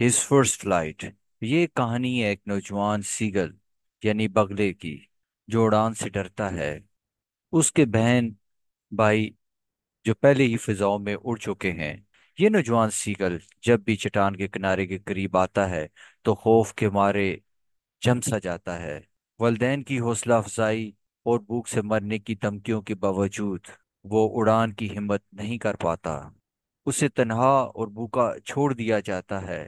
His first flight ये कहानी है एक नौजवान सीगल यानी बगले की जो उड़ान से डरता है उसके बहन भाई जो पहले ही फिजाओं में उड़ चुके हैं ये नौजवान सीगल जब भी चट्टान के किनारे के करीब आता है तो खौफ के मारे जम सा जाता है वालदेन की हौसला अफजाई और भूख से मरने की धमकियों के बावजूद वो उड़ान की हिम्मत नहीं कर पाता उसे तनहा और भूखा छोड़ दिया जाता है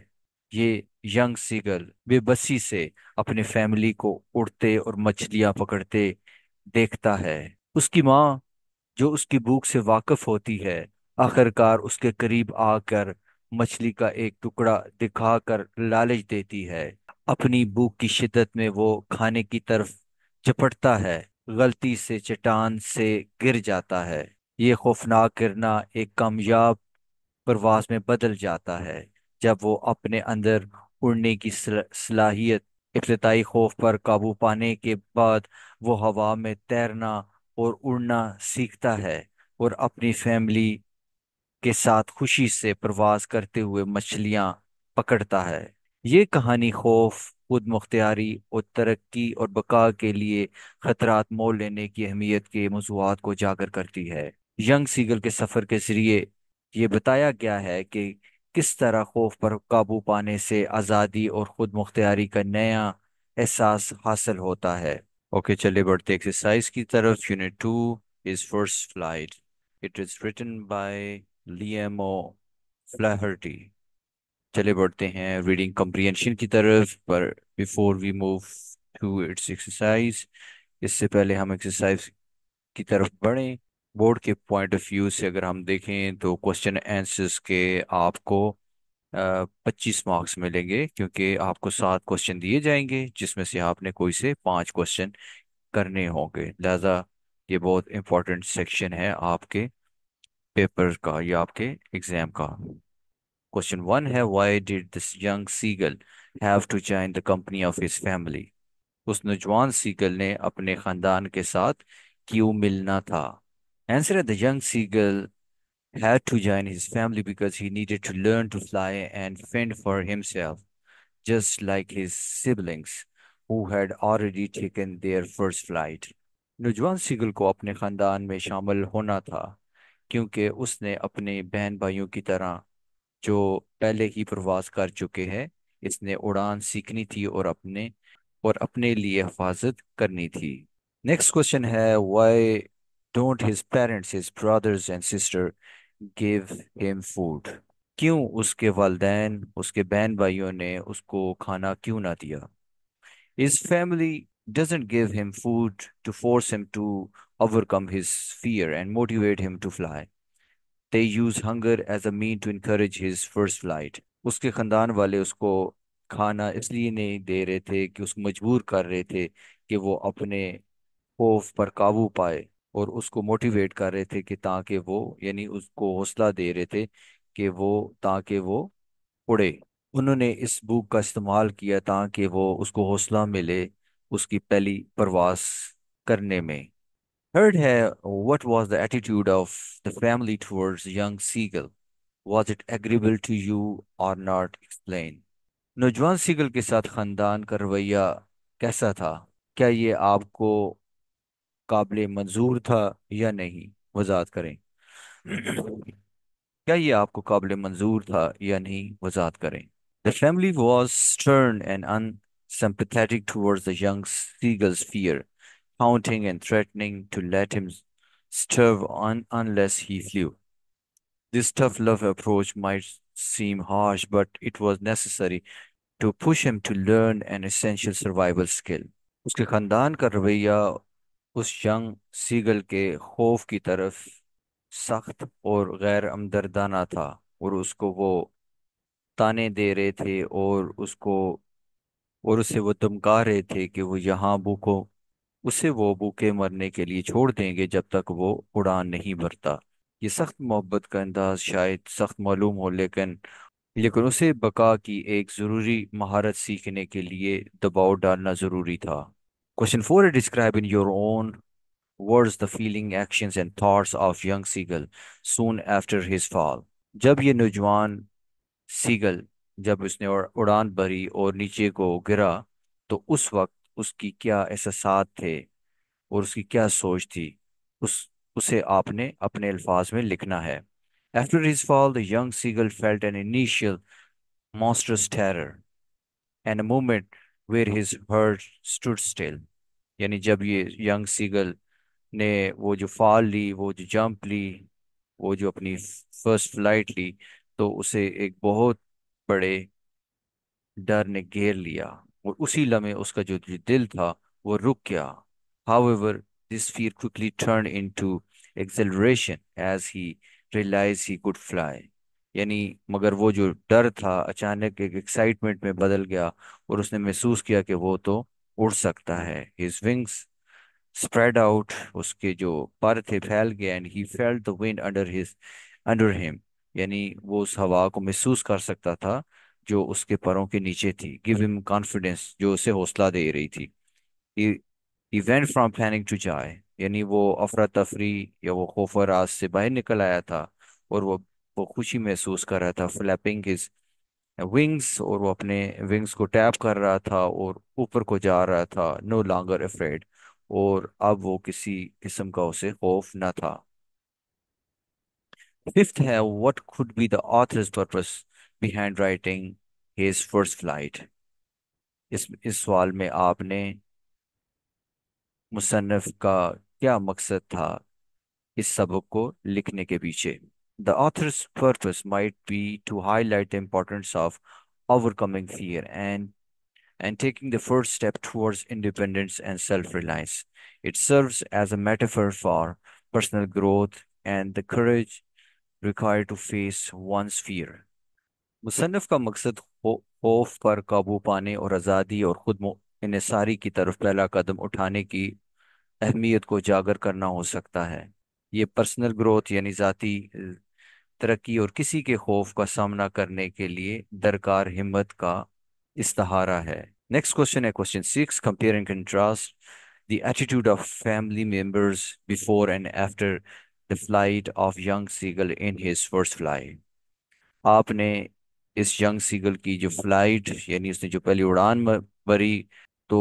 ये यंग सीगल बेबसी से अपने फैमिली को उड़ते और मछलियां पकड़ते देखता है उसकी माँ जो उसकी भूख से वाकफ होती है आखिरकार उसके करीब आकर मछली का एक टुकड़ा दिखाकर लालच देती है अपनी भूख की शिद्दत में वो खाने की तरफ चपटता है गलती से चट्टान से गिर जाता है ये खौफनाक गिरना एक कामयाब प्रवास में बदल जाता है जब वो अपने अंदर उड़ने की सलाहियत इब्तदाई खौफ पर काबू पाने के बाद वो हवा में तैरना और उड़ना सीखता है और अपनी फैमिली के साथ खुशी से प्रवास करते हुए मछलियाँ पकड़ता है ये कहानी खौफ खुद मुख्तियारी और तरक्की और बका के लिए खतरात मोल लेने की अहमियत के मौजूद को उजागर करती है यंग सीगल के सफ़र के ज़रिए ये बताया गया है कि किस तरह खौफ पर काबू पाने से आज़ादी और ख़ुद मुख्तियारी का नया एहसास हासिल होता है ओके okay, चले बढ़ते एक्सरसाइज की तरफ unit two is first flight it is written by Liam O Flaherty चले बढ़ते हैं रीडिंग कंप्रिहेंशन की तरफ पर before we move to its exercise इससे पहले हम एक्सरसाइज की तरफ बढ़ें बोर्ड के पॉइंट ऑफ व्यू से अगर हम देखें तो क्वेश्चन आंसर्स के आपको पच्चीस मार्क्स मिलेंगे क्योंकि आपको सात क्वेश्चन दिए जाएंगे जिसमें से आपने कोई से पांच क्वेश्चन करने होंगे लिहाजा ये बहुत इंपॉर्टेंट सेक्शन है आपके पेपर का या आपके एग्जाम का क्वेश्चन वन है why did this young seagull have to join the company of his family उस नौजवान सीगल ने अपने खानदान के साथ क्यों मिलना था Answer the young seagull, had to join his family because he needed to learn to fly and fend for himself, just like his siblings, who had already taken their first flight. नौजवान seagull को अपने ख़ानदान में शामिल होना था क्योंकि उसने अपने बहन भाइयों की तरह जो पहले ही प्रवास कर चुके हैं इसने उड़ान सीखनी थी और अपने और अपने लिए हिफाजत करनी थी नेक्स्ट क्वेश्चन है why don't his parents his brothers and sister give him food क्यों उसके वालदेन उसके बहन भाइयों ने उसको खाना क्यों ना दिया his family doesn't give him food to force him to overcome his fear and motivate him to fly they use hunger as a mean to increase his first flight उसके खानदान वाले उसको खाना इसलिए नहीं दे रहे थे कि उसको मजबूर कर रहे थे कि वो अपने खौफ पर काबू पाए और उसको मोटिवेट कर रहे थे कि ताकि वो यानी उसको हौसला दे रहे थे कि वो ताकि वो उड़े उन्होंने इस बुक का इस्तेमाल किया ताकि वो उसको हौसला मिले उसकी पहली प्रवास करने में थर्ड है what was the attitude of the family towards young seagull Was it agreeable to you or not explain नौजवान सीगल के साथ खानदान का रवैया कैसा था क्या ये आपको काबिल मंजूर था या नहीं वजात was क्या ये आपको काबिल मंजूर था या नहीं वजात करें the family was stern and unsympathetic towards the young seagull's fear counting and threatening to let him starve on unless he flew. This tough love approach might seem harsh, but it was necessary to push him to learn an essential survival skill. उस young seagull के खौफ की तरफ सख्त और गैर हमदर्दाना था और उसको वो ताने दे रहे थे और उसको और उसे वो धमका रहे थे कि वो यहाँ भूखो उसे वो भूखे मरने के लिए छोड़ देंगे जब तक वो उड़ान नहीं भरता ये सख्त मोहब्बत का अंदाज शायद सख्त मालूम हो लेकिन लेकिन उसे बका की एक ज़रूरी महारत सीखने के लिए दबाव डालना ज़रूरी था Question four describe in your own words the feeling, actions, and thoughts of young Seagull soon after his fall. जब ये नौजवान सीगल जब उसने उड़ान भरी और नीचे को गिरा तो उस वक्त उसकी क्या एहसास थे और उसकी क्या सोच थी उस उसे आपने अपने अल्फाज में लिखना है After his fall, the young seagull felt an initial monstrous terror and a moment where his heart stood still यानी जब ये यंग सीगल ने वो जो फाल ली वो जो जंप ली वो जो अपनी फर्स्ट फ्लाइट ली तो उसे एक बहुत बड़े डर ने घेर लिया और उसी लम्हे उसका जो दिल था वो रुक गया however this fear quickly turn into acceleration as he realize he could fly यानी मगर वो जो डर था अचानक एक एक्साइटमेंट में बदल गया और उसने महसूस किया कि वो तो उड़ सकता है हिज विंग्स स्प्रेड आउट उसके जो पर थे फैल गए and he felt the wind under his under him यानी वो उस हवा को महसूस कर सकता था जो उसके परों के नीचे थी गिव हिम कॉन्फिडेंस जो उसे हौसला दे रही थी इवेंट फ्रॉम पैनिक टू जाए यानी वो अफरा तफरी या वो खौफ राज से बाहर निकल आया था और वो वो खुशी महसूस कर रहा था फ्लैपिंग हिज विंग्स और वो अपने विंग्स को टैप कर रहा था और ऊपर को जा रहा था नो लॉन्गर अफ्रेड और अब वो किसी किस्म का उसे खौफ ना था फिफ्थ है what could be the author's purpose behind writing his first flight इस इस सवाल में आपने मुसन्फ का क्या मकसद था इस सबक को लिखने के पीछे The author's purpose might be to highlight the importance of overcoming fear and and taking the first step towards independence and self-reliance. It serves as a metaphor for personal growth and the courage required to face one's fear. मुसनफ़ का मकसद खौफ पर काबू पाने और आज़ादी और खुद इसारी की तरफ पहला कदम उठाने की अहमियत को उजागर करना हो सकता है ये पर्सनल ग्रोथ यानी ज़ाती तरक्की और किसी के खौफ का सामना करने के लिए दरकार हिम्मत का इस्तारा है नेक्स्ट क्वेश्चन है question six compare and contrast the attitude of family members before and after the flight of young seagull in his first flight. आपने इस यंग सीगल की जो फ्लाइट यानी उसने जो पहली उड़ान भरी तो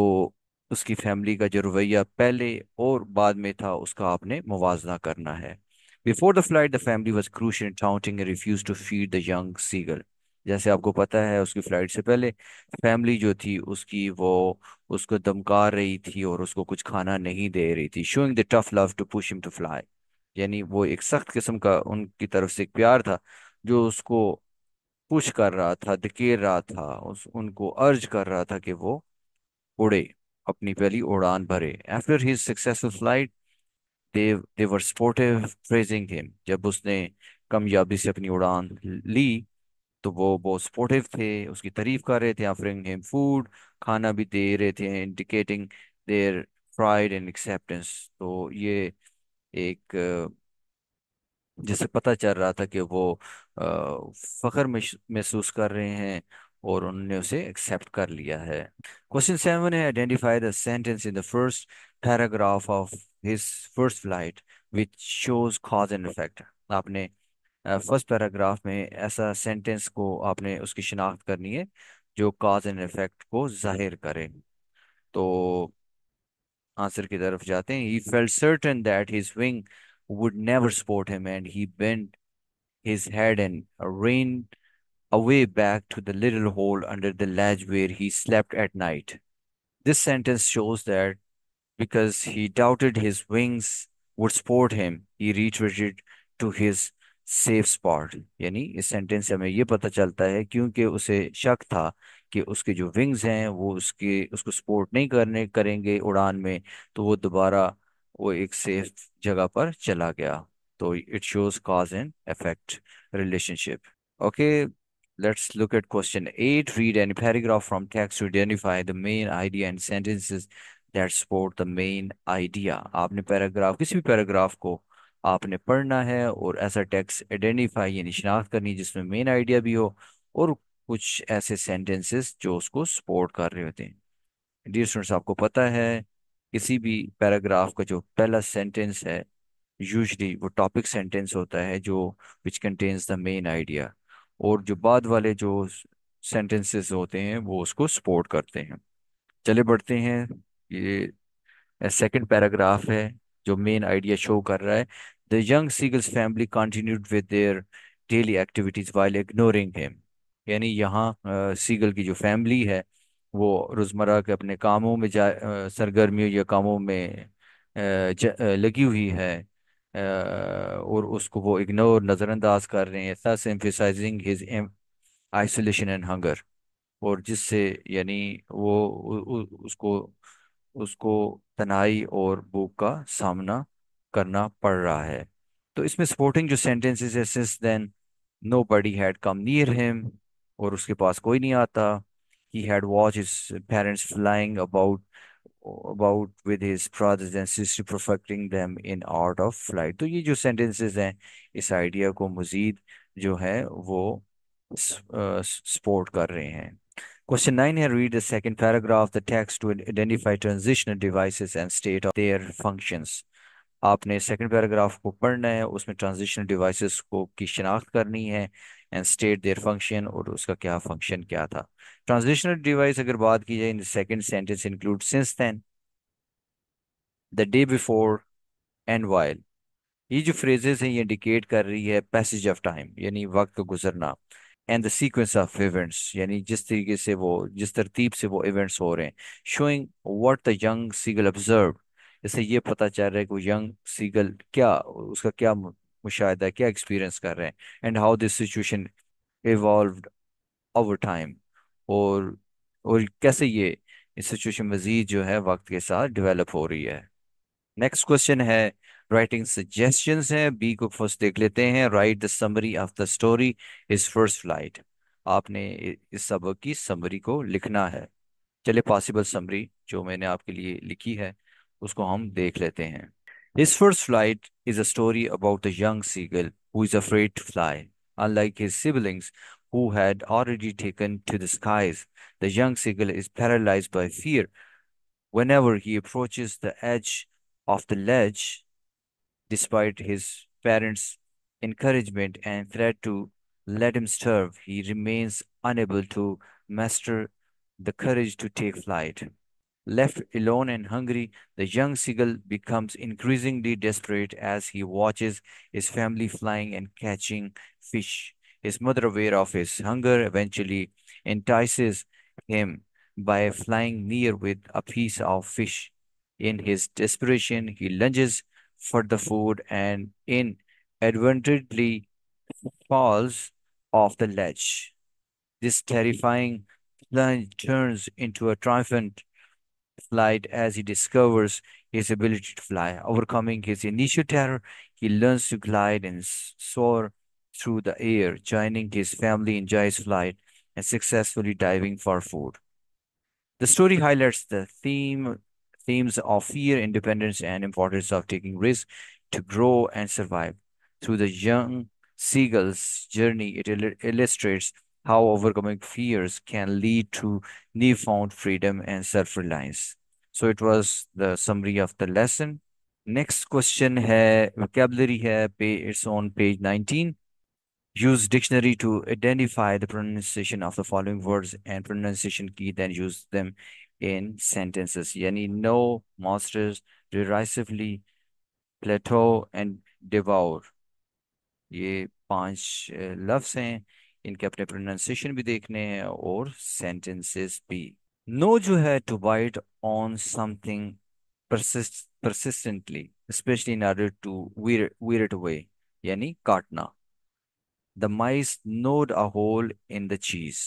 उसकी फैमिली का जो रवैया पहले और बाद में था उसका आपने मुवजना करना है before the flight the family was crucial in taunting and refuse to feed the young seagull जैसे आपको पता है उसकी फ्लाइट से पहले फैमिली जो थी उसकी वो उसको दमकार रही थी और उसको कुछ खाना नहीं दे रही थी showing the tough love to push him to fly यानी वो एक सख्त किस्म का उनकी तरफ से एक प्यार था जो उसको पुश कर रहा था धकेर रहा था उस उनको अर्ज कर रहा था कि वो उड़े अपनी पहली उड़ान भरे after his successful flight they were sportive praising him जब उसने कामयाबी से अपनी उड़ान ली तो वो बहुत स्पोर्टिव थे उसकी तारीफ कर रहे थे ऑफरिंग हिम फूड खाना भी दे रहे थे indicating their pride and acceptance तो ये एक जैसे पता चल रहा था कि वो फ़ख्र महसूस कर रहे हैं और उन्होंने उसे एक्सेप्ट कर लिया है क्वेश्चन सेवन है identify the sentence in the first paragraph of his first flight which shows cause and effect आपने first paragraph mein aisa sentence ko aapne uski शिनाख्त karni hai jo cause and effect ko zahir kare to answer ki taraf जाते hain he felt certain that his wing would never support him and he bent his head and ran away back to the little hole under the ledge where he slept at night. This sentence shows that because he doubted his wings would support him. He retreated to his safe spot. यानी इस sentence से हमें ये पता चलता है क्योंकि उसे शक था कि उसके जो विंग्स हैं वो उसके उसको सपोर्ट नहीं करने करेंगे उड़ान में तो वो दोबारा वो एक सेफ जगह पर चला गया तो it shows cause and effect relationship okay let's look at question at read any paragraph from text to identify the main idea and sentences that support the main idea आपने पैराग्राफ किसी भी paragraph को आपने पढ़ना है और ऐसा text identify यानी शिनाख्त करनी जिसमें मेन आइडिया भी हो और कुछ ऐसे सेंटेंसेस जो उसको सपोर्ट कर रहे होते हैं डी स्टूडेंट्स आपको पता है किसी भी पैराग्राफ का जो पहला सेंटेंस है यूजली वो टॉपिक सेंटेंस होता है जो which contains the main idea और जो बाद वाले जो सेंटेंसेस होते हैं वो उसको सपोर्ट करते हैं चले बढ़ते हैं ये सेकंड पैराग्राफ है जो मेन आइडिया शो कर रहा है the young seagull's family continued with their daily activities while ignoring him यानी यहाँ सीगल की जो फैमिली है वो रोज़मर्रा के अपने कामों में जा सरगर्मियों या कामों में लगी हुई है और उसको वो इग्नोर नज़रअंदाज कर रहे हैं thus emphasizing his isolation and hunger और जिससे यानी वो उसको उसको तनाई और भूख का सामना करना पड़ रहा है तो इसमें सपोर्टिंग जो सेंटेंसेस है since then nobody had come near him और उसके पास कोई नहीं आता he had watch his parents flying about about with his brothers and sister perfecting them in art of flight तो ये जो सेंटेंसेस हैं इस आइडिया को मज़ीद जो है वो सपोर्ट uh, कर रहे हैं Question 9 here read the second paragraph, the text to identify transitional devices and state of their functions. आपने सेकंड पैराग्राफ को पढ़ना है उसमें ट्रांजिशनल डिवाइसेस को की शनाख्त करनी है एंड स्टेट देयर फंक्शन और उसका क्या फंक्शन क्या था ट्रांजिशनल डिवाइस अगर बात की जाए in second sentence include since then the day before and while ये जो फ्रेजेस हैं ये इंडिकेट कर रही है पैसेज ऑफ टाइम यानी वक्त का गुजरना and the sequence of events यानी जिस तरीके से वो जिस तरतीब से वो इवेंट्स हो रहे हैं showing what the young seagull observe इससे ये पता चल रहा है कि वो यंग सीगल क्या उसका क्या मुशाह क्या एक्सपीरियंस कर रहे हैं and how this situation evolve over time और और कैसे ये इस सिचुएशन मजीद जो है वक्त के साथ डिवेलप हो रही है नेक्स्ट क्वेश्चन है राइटिंग सजेशन हैं बी को फर्स्ट देख लेते हैं write the summary of the story his first flight आपने इस सबक की समरी को लिखना है चले पॉसिबल समरी जो मैंने आपके लिए लिखी है उसको हम देख लेते हैं his first flight is a story about the young seagull who is afraid to fly unlike his siblings who had already taken to the skies the young seagull is paralyze by fear whenever he approaches the edge of the ledge Despite his parents' encouragement and threat to let him starve, he remains unable to master the courage to take flight. Left alone and hungry, the young seagull becomes increasingly desperate as he watches his family flying and catching fish. His mother, aware of his hunger, eventually entices him by flying near with a piece of fish. In his desperation, he lunges for the food and inadvertently falls off the ledge. This terrifying plunge turns into a triumphant flight as he discovers his ability to fly. Overcoming his initial terror, he learns to glide and soar through the air, joining his family in joyous flight and successfully diving for food. The story highlights the theme themes of fear, independence, and importance of taking risks to grow and survive. Through the young hmm. seagull's journey, it il illustrates how overcoming fears can lead to newfound freedom and self-reliance. So it was the summary of the lesson. Next question है vocabulary pay, it's on page 19. Use dictionary to identify the pronunciation of the following words and pronunciation key, then use them in sentences. Yani no monsters derisively plateau and devour. ये पांच लफ्ज In, इनके अपने pronunciation भी देखने हैं और sentences भी नो जो है to bite on something persistently especially in order to wear, wear it away yani katna the mice gnawed a hole in the cheese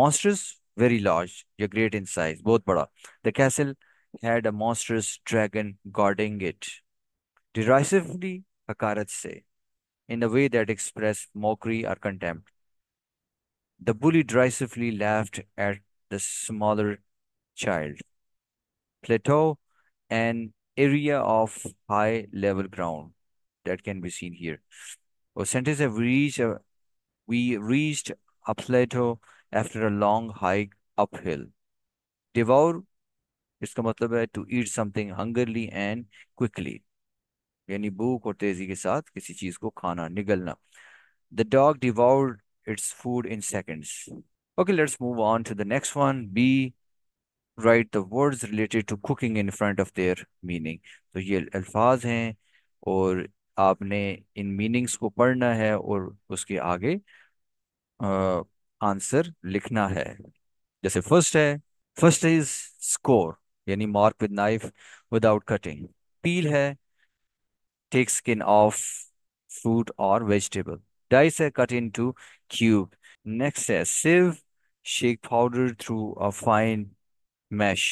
monsters very large, you're great in size, both bada. The castle had a monstrous dragon guarding it. Derisively, hakarat say, in a way that expressed mockery or contempt. The bully derisively laughed at the smaller child. Plateau, an area of high level ground that can be seen here. Our sentence have reached we reached a plateau after a long hike uphill. Devour इसका मतलब है to eat something hungrily and quickly यानी भूख और तेजी के साथ किसी चीज को खाना निगलना द डॉग डिवाउड its food in seconds okay let's move on to the next one B write the words related to cooking in front of their meaning तो ये अल्फाज हैं और आपने इन मीनिंग्स को पढ़ना है और उसके आगे आंसर लिखना है जैसे फर्स्ट है फर्स्ट इज स्कोर यानी mark with knife without cutting peel है टेक स्किन ऑफ फ्रूट और वेजिटेबल डाइस है cut into cube next है sieve shake powder through a fine mesh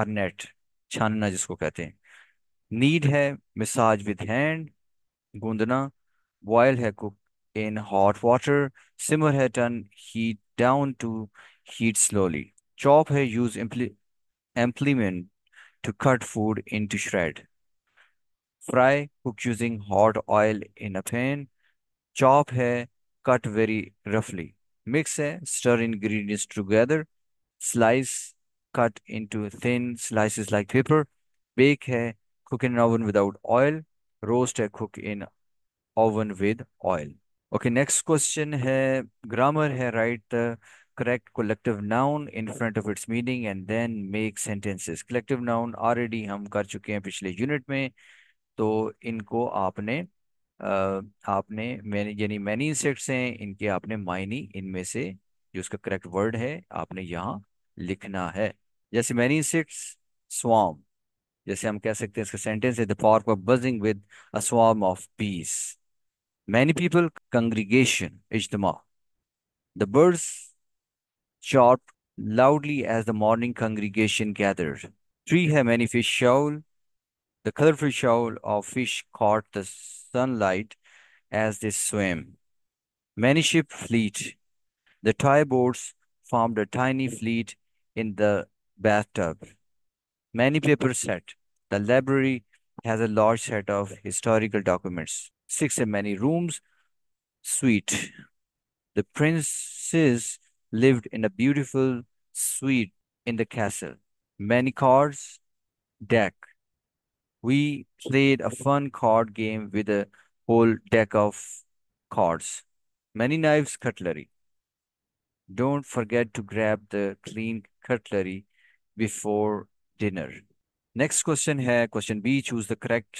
और नेट छानना जिसको कहते हैं नीड है मिसाज विद हैंड गूंदना बॉयल है cook in hot water, simmer hai turn heat down to heat slowly. Chop hai use implement to cut food into shred. Fry cook using hot oil in a pan. Chop hai cut very roughly. Mix hai stir ingredients together. Slice cut into thin slices like paper. Bake hai cook in an oven without oil. Roast hai cook in oven with oil. Okay next question है grammar है write correct collective noun in front of its meaning and then make sentences collective noun already हम कर चुके हैं पिछले unit में तो इनको आपने uh, आपने मैंने यानी मैनी इंसेक्ट्स हैं इनके आपने मायनी इनमें से जो उसका करेक्ट वर्ड है आपने यहाँ लिखना है जैसे मैनी इंसेक्ट्स स्वाम जैसे हम कह सकते हैं इसका सेंटेंस है the park of buzzing with a swarm of bees Many people congregation ijtima. The birds chirped loudly as the morning congregation gathered. Three have many fish shoal. The colorful shoal of fish caught the sunlight as they swam. Many ship fleet. The toy boats formed a tiny fleet in the bathtub. Many papers set. The library has a large set of historical documents six and many rooms suite. The princes lived in a beautiful suite in the castle. Many cards, deck. We played a fun card game with a whole deck of cards. Many knives, cutlery. Don't forget to grab the clean cutlery before dinner. Next question here. question B, choose the correct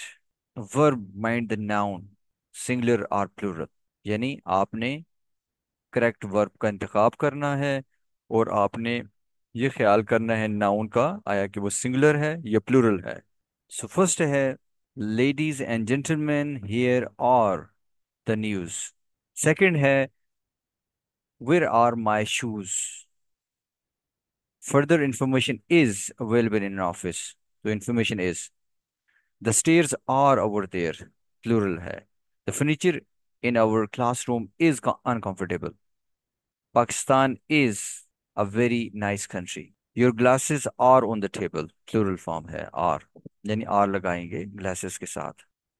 verb, mind the noun. Singular और plural यानी आपने correct verb का इंतखब करना है और आपने ये ख्याल करना है नाउन का आया कि वो सिंगुलर है या प्लूरल है सो so फर्स्ट है ladies and gentlemen here are the news second है where are my shoes further information is available in office तो information is the stairs are over there plural है The furniture in our classroom is uncomfortable. Pakistan is a very nice country. Your glasses are on the table. Plural form है are. यानी are लगाएंगे glasses के साथ.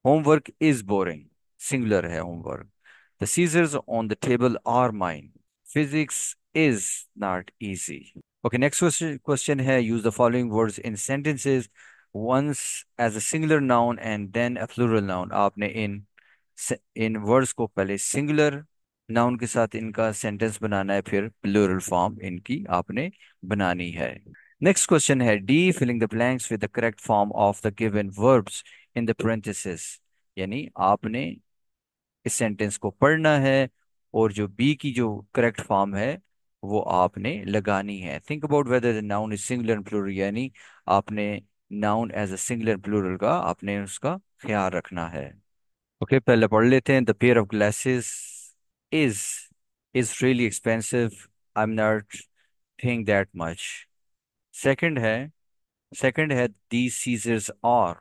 Homework is boring. Singular है homework. The scissors on the table are mine. Physics is not easy. Okay, next question, question here. Use the following words in sentences once as a singular noun and then a plural noun. आपने in इन words को पहले singular noun के साथ इनका sentence बनाना है फिर plural form इनकी आपने बनानी है नेक्स्ट क्वेश्चन है D filling the blanks with the correct form of the given verbs in the parenthesis यानी आपने इस सेंटेंस को पढ़ना है और जो बी की जो करेक्ट फॉर्म है वो आपने लगानी है think about whether the noun is singular and plural यानी आपने noun as a singular plural का आपने उसका ख्याल रखना है Okay, पहले पढ़ लेते हैं the pair of glasses is is really expensive I am not think that much second है सेकंड है the scissors are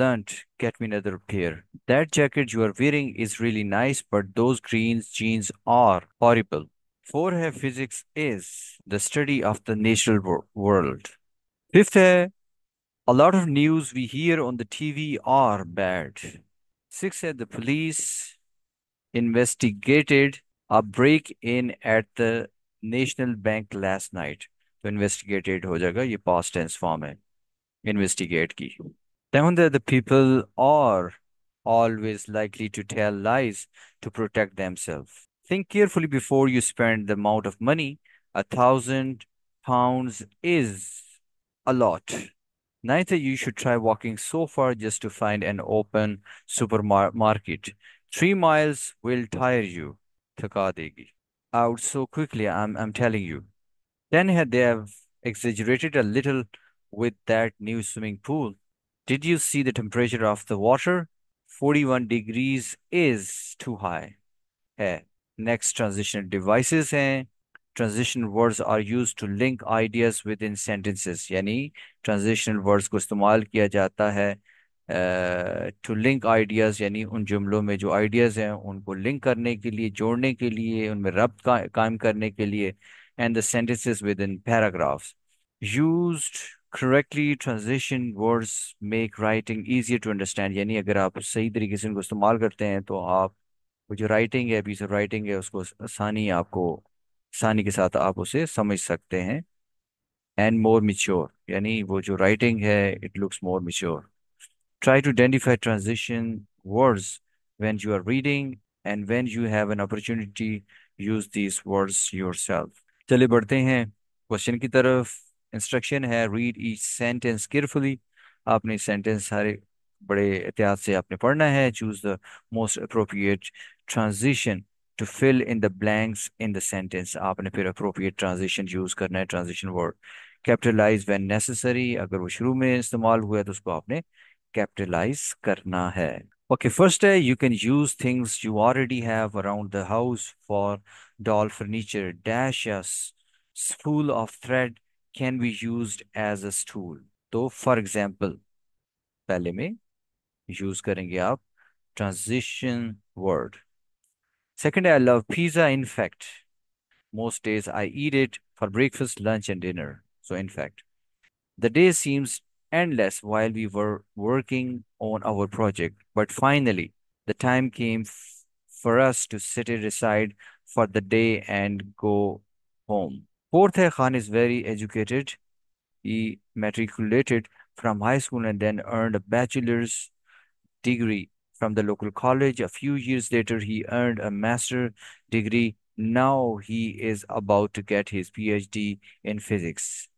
learned get me another pair that jacket you are wearing is really nice but those green jeans are horrible four है physics is the study of the natural world fifth a lot of news we hear on the tv are bad Six said the police investigated a break in at the national bank last night. Investigated investigated हो जाएगा ये tense form investigate है investigate की the people are always likely to tell lies to protect themselves think carefully before you spend the amount of money a thousand pounds is a lot Neither you should try walking so far just to find an open supermarket. Three miles will tire you. Thaka degi. Out so quickly, I'm, I'm telling you. Then they have exaggerated a little with that new swimming pool. Did you see the temperature of the water? 41 degrees is too high. है Next transitional devices, हैं transition words are use to link ideas within sentences यानी transitional words को इस्तेमाल किया जाता है to link ideas यानी उन जुमलों में जो आइडियाज़ हैं उनको लिंक करने के लिए जोड़ने के लिए उनमें रब कायम करने के लिए and the sentences within paragraphs use correctly transition words make writing easier to understand यानी अगर आप सही तरीके से उनको इस्तेमाल करते हैं तो आप जो राइटिंग है पीस ऑफ राइटिंग है उसको आसानी आपको आसानी के साथ आप उसे समझ सकते हैं एंड मोर मिच्योर यानी वो जो राइटिंग है it looks more mature try to identify transition words when you are reading and when you have an opportunity use these words yourself चलिए बढ़ते हैं क्वेश्चन की तरफ इंस्ट्रक्शन है रीड ईच सेंटेंस केयरफुली आपने sentence सारे बड़े एहतियात से आपने पढ़ना है choose the most appropriate transition to fill in the blanks in the sentence आपने फिर अप्रोप्रिएट ट्रांजिशन यूज़ करना है transition word capitalize when necessary अगर वो शुरू में इस्तेमाल हुआ है तो उसको आपने कैपिटलाइज करना है ओके फर्स्ट है you can use things you already have around the house for doll furniture dash या spool of thread can be used as a तो फॉर एग्जाम्पल पहले में यूज करेंगे आप transition word Second, I love pizza. In fact, most days I eat it for breakfast, lunch, and dinner. So, in fact, the day seems endless while we were working on our project. But finally, the time came for us to set it aside for the day and go home. Fourth, Khan is very educated. He matriculated from high school and then earned a bachelor's degree from the local college. A few years later, he earned a master's degree. Now he is about to get his PhD in physics.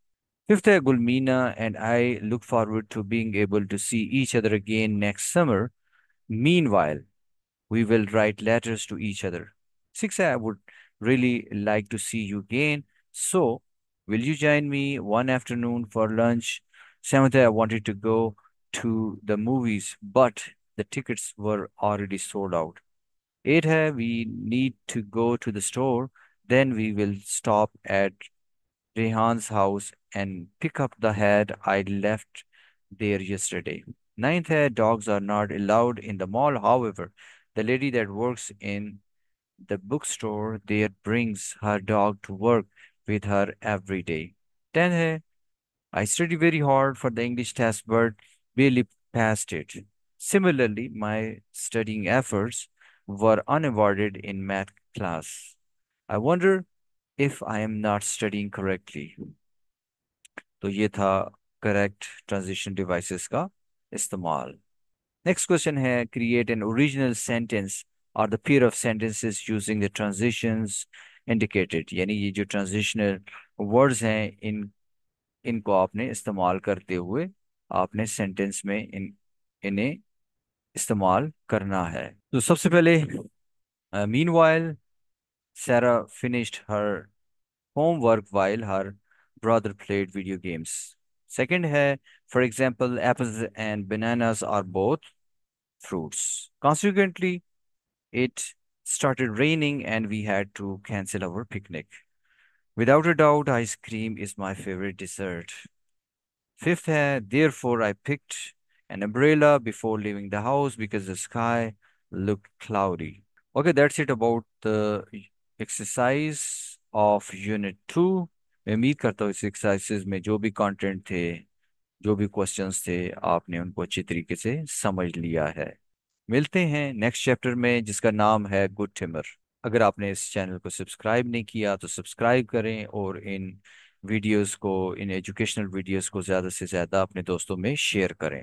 Fifth, Gulmina and I look forward to being able to see each other again next summer. Meanwhile, we will write letters to each other. Sixth, I would really like to see you again. So, will you join me one afternoon for lunch? Seventh, I wanted to go to the movies, but the tickets were already sold out. Later, we need to go to the store. Then we will stop at Rehan's house and pick up the head I left there yesterday. Ninth head dogs are not allowed in the mall. However, the lady that works in the bookstore there brings her dog to work with her every day. Tenth I studied very hard for the English test, but barely passed it. Similarly, my studying efforts were unawarded in math class. I wonder if I am not studying correctly. So, this was correct transition devices. Ka istamal. Next question here create an original sentence or the pair of sentences using the transitions indicated. Yani, ye jo transitional words hain, in इनको आपने इस्तेमाल करते हुए आपने sentence में इन इन्हें इस्तेमाल करना है तो सबसे पहले meanwhile Sarah finished her homework while her brother played video games second है for example apples and bananas are both fruits consequently it started raining and we had to cancel our picnic without a doubt ice cream is my favorite dessert fifth है therefore i picked an umbrella before leaving the house because the sky looked cloudy. Okay, that's it about the exercise of unit two I उम्मीद करता हूँ इस exercise में जो भी content थे जो भी क्वेश्चंस थे आपने उनको अच्छे तरीके से समझ लिया है मिलते हैं नेक्स्ट चैप्टर में जिसका नाम है गुड टिमर अगर आपने इस चैनल को सब्सक्राइब नहीं किया तो सब्सक्राइब करें और इन वीडियोस को इन एजुकेशनल वीडियोस को ज़्यादा से ज़्यादा अपने दोस्तों में शेयर करें